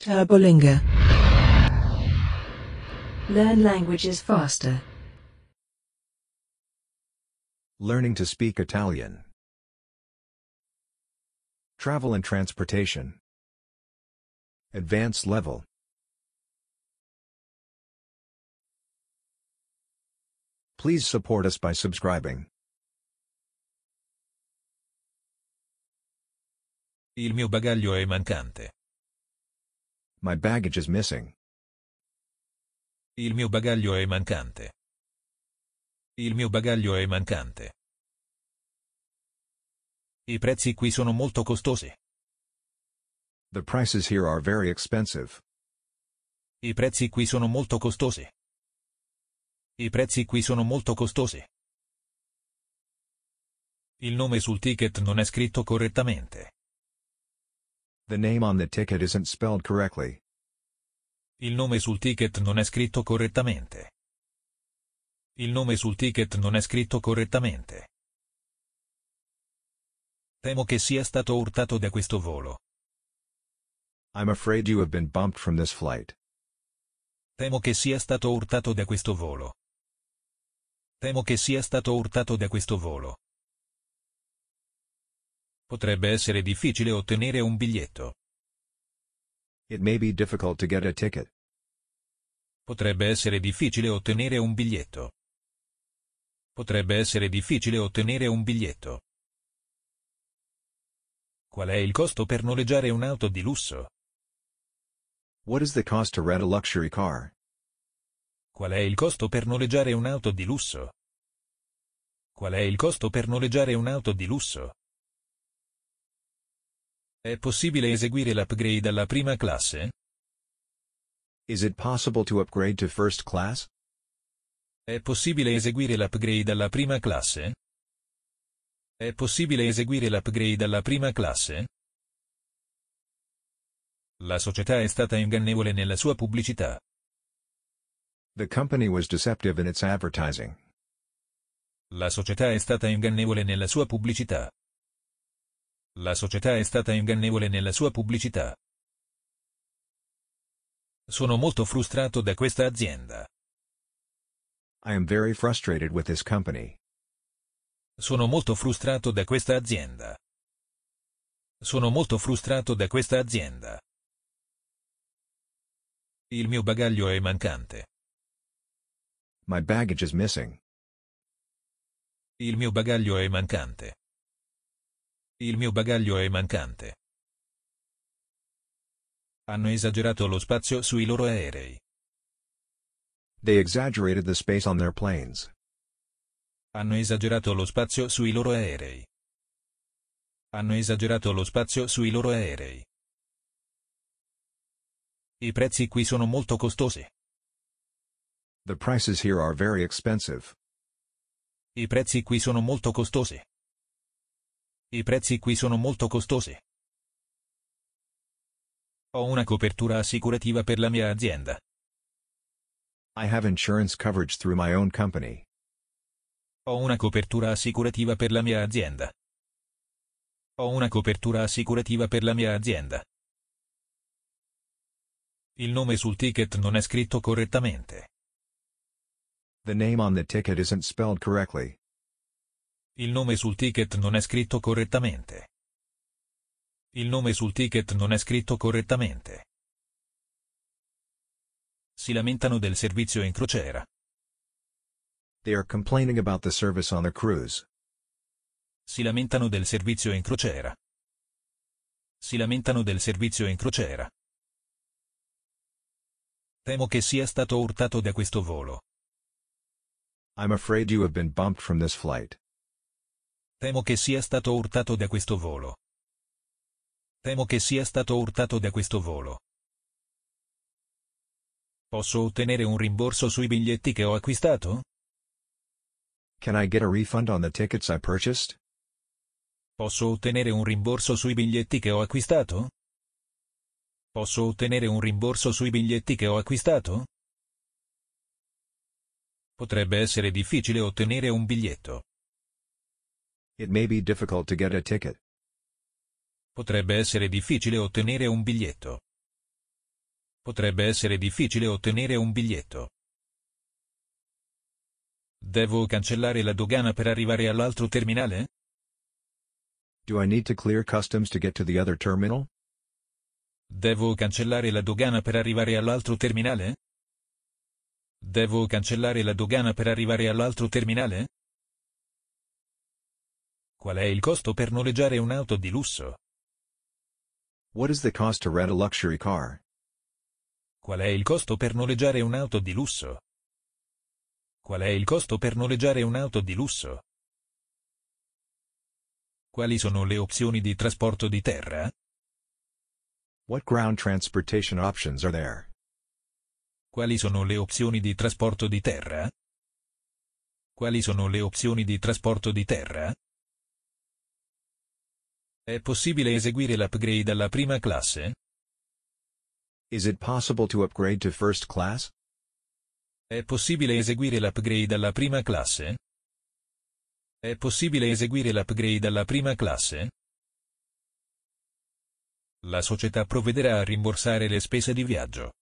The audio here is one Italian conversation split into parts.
Turbolinga. Learn languages faster. Learning to speak Italian. Travel and transportation. Advanced level. Please support us by subscribing. Il mio bagaglio è mancante. My baggage is missing. Il mio bagaglio è mancante. Il mio bagaglio è mancante. I prezzi qui sono molto costosi. The prices here are very expensive. I prezzi qui sono molto costosi. I prezzi qui sono molto costosi. Il nome sul ticket non è scritto correttamente. The name on the ticket isn't spelled correctly. Il nome sul ticket non è scritto correttamente. Il nome sul ticket non è scritto correttamente. Temo che sia stato urtato da questo volo. I'm afraid you have been bumped from this flight. Temo che sia stato urtato da questo volo. Temo che sia stato urtato da questo volo. Potrebbe essere difficile ottenere un biglietto. It may be difficult to get a ticket. Potrebbe essere difficile ottenere un biglietto. Potrebbe essere difficile ottenere un biglietto. Qual è il costo per noleggiare un'auto di lusso? What is the cost to rent a luxury car? Qual è il costo per noleggiare un'auto di lusso? Qual è il costo per noleggiare un'auto di lusso? È possibile eseguire l'upgrade alla prima classe? Is it possible to upgrade to first class? È possibile eseguire l'upgrade alla prima classe? È possibile eseguire l'upgrade alla prima classe? La società è stata ingannevole nella sua pubblicità. The company was deceptive in its advertising. La società è stata ingannevole nella sua pubblicità. La società è stata ingannevole nella sua pubblicità. Sono molto frustrato da questa azienda. I am very frustrated with this company. Sono molto frustrato da questa azienda. Sono molto frustrato da questa azienda. Il mio bagaglio è mancante. My baggage is missing. Il mio bagaglio è mancante. Il mio bagaglio è mancante. Hanno esagerato lo spazio sui loro aerei. They exaggerated the space on their planes. Hanno esagerato lo spazio sui loro aerei. Hanno esagerato lo spazio sui loro aerei. I prezzi qui sono molto costosi. The prices here are very expensive. I prezzi qui sono molto costosi. I prezzi qui sono molto costosi. Ho una copertura assicurativa per la mia azienda. I have insurance coverage through my own company. Ho una copertura assicurativa per la mia azienda. Ho una copertura assicurativa per la mia azienda. Il nome sul ticket non è scritto correttamente. The name on the ticket isn't spelled correctly. Il nome sul ticket non è scritto correttamente. Il nome sul ticket non è scritto correttamente. Si lamentano del servizio in crociera. They are complaining about the service on the cruise. Si lamentano del servizio in crociera. Si lamentano del servizio in crociera. Temo che sia stato urtato da questo volo. I'm afraid you have been bumped from this flight. Temo che sia stato urtato da questo volo. Temo che sia stato urtato da questo volo. Posso ottenere un rimborso sui biglietti che ho acquistato? Can I get a refund on the tickets I purchased? Posso ottenere un rimborso sui biglietti che ho acquistato? Posso ottenere un rimborso sui biglietti che ho acquistato? Potrebbe essere difficile ottenere un biglietto. It may be difficult to get a ticket. Potrebbe essere difficile ottenere un biglietto. Potrebbe essere difficile ottenere un biglietto. Devo cancellare la dogana per arrivare all'altro terminale? Do I need to clear customs to get to the other terminal? Devo cancellare la dogana per arrivare all'altro terminale? Devo cancellare la dogana per arrivare all'altro terminale? Qual è il costo per noleggiare un'auto di lusso? What is the cost to rent a luxury car? Qual è il costo per noleggiare un'auto di lusso? Qual è il costo per noleggiare un'auto di lusso? Quali sono le opzioni di trasporto di terra? What ground transportation options are there? Quali sono le opzioni di trasporto di terra? Quali sono le opzioni di trasporto di terra? È possibile eseguire l'upgrade alla prima classe? Is it possible to upgrade to first class? È possibile eseguire l'upgrade alla prima classe? È possibile eseguire l'upgrade alla prima classe? La società provvederà a rimborsare le spese di viaggio.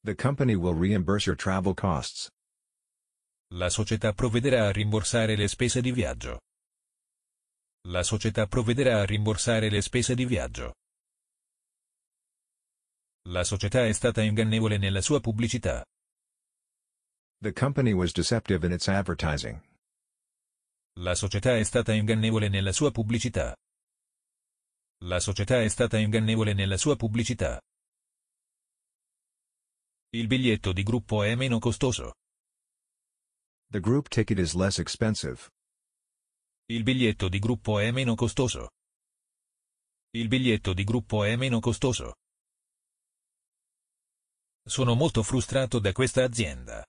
The company will reimburse your travel costs. La società provvederà a rimborsare le spese di viaggio la società provvederà a rimborsare le spese di viaggio. La società è stata ingannevole nella sua pubblicità. The company was deceptive in its advertising. La società è stata ingannevole nella sua pubblicità. La società è stata ingannevole nella sua pubblicità. Il biglietto di gruppo è meno costoso. The group ticket is less expensive. Il biglietto di gruppo è meno costoso. Il biglietto di gruppo è meno costoso. Sono molto frustrato da questa azienda.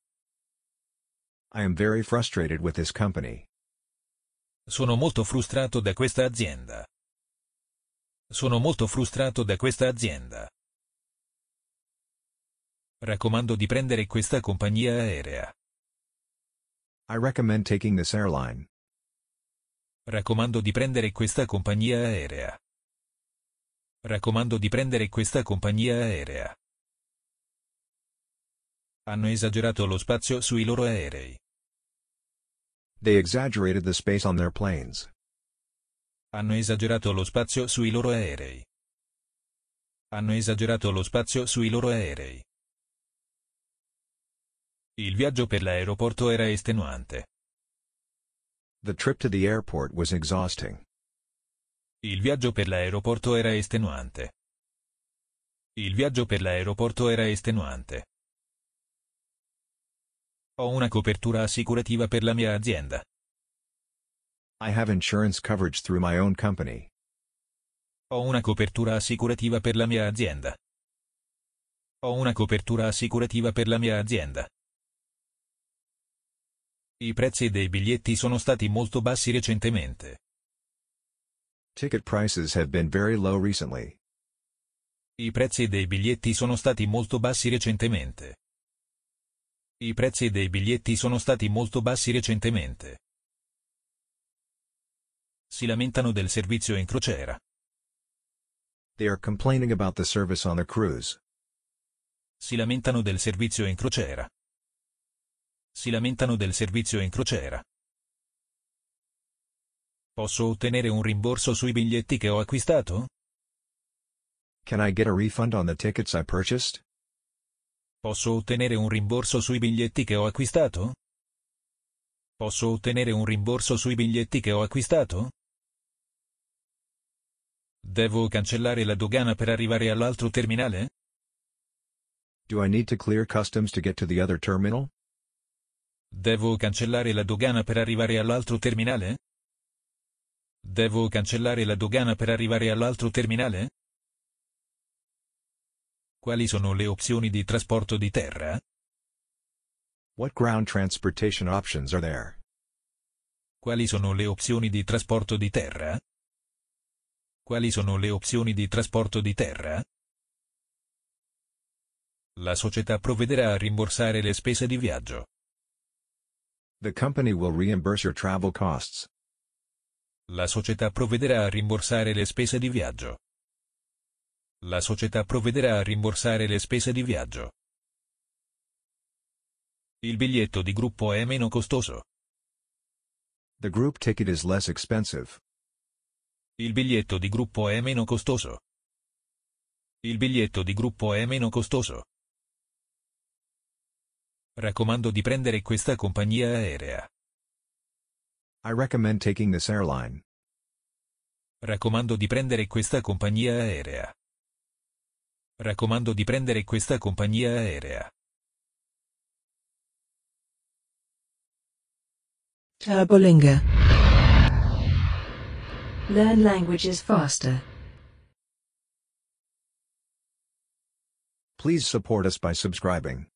I am very frustrated with this company. Sono molto frustrato da questa azienda. Sono molto frustrato da questa azienda. Raccomando di prendere questa compagnia aerea. I recommend taking this airline. Raccomando di prendere questa compagnia aerea. Raccomando di prendere questa compagnia aerea. Hanno esagerato lo spazio sui loro aerei. They exaggerated the space on their planes. Hanno esagerato lo spazio sui loro aerei. Hanno esagerato lo spazio sui loro aerei. Il viaggio per l'aeroporto era estenuante. The trip to the airport was exhausting. Il viaggio per l'aeroporto era estenuante. Il viaggio per l'aeroporto era estenuante. Ho una copertura assicurativa per la mia azienda. I have insurance coverage through my own company. Ho una copertura assicurativa per la mia azienda. Ho una copertura assicurativa per la mia azienda. I prezzi dei biglietti sono stati molto bassi recentemente. Ticket prices have been very low recently. I prezzi dei biglietti sono stati molto bassi recentemente. I prezzi dei biglietti sono stati molto bassi recentemente. Si lamentano del servizio in crociera. They are complaining about the service on the cruise. Si lamentano del servizio in crociera si lamentano del servizio in crociera. Posso ottenere un rimborso sui biglietti che ho acquistato? Can I get a refund on the tickets I purchased? Posso ottenere un rimborso sui biglietti che ho acquistato? Posso ottenere un rimborso sui biglietti che ho acquistato? Devo cancellare la dogana per arrivare all'altro terminale? Do I need to clear customs to get to the other terminal? Devo cancellare la dogana per arrivare all'altro terminale? Devo cancellare la dogana per arrivare all'altro terminale? Quali sono le opzioni di trasporto di terra? What ground transportation options are there? Quali sono le opzioni di trasporto di terra? Quali sono le opzioni di trasporto di terra? La società provvederà a rimborsare le spese di viaggio. The company will reimburse your travel costs. La società provvederà a rimborsare le spese di viaggio. La società provvederà a rimborsare le spese di viaggio. Il biglietto di gruppo è meno costoso. The group ticket is less expensive. Il biglietto di gruppo è meno costoso. Il biglietto di gruppo è meno costoso. Raccomando di prendere questa compagnia aerea. I recommend taking this airline. Raccomando di prendere questa compagnia aerea. Raccomando di prendere questa compagnia aerea. Turbolinga. Learn languages faster. Please support us by subscribing.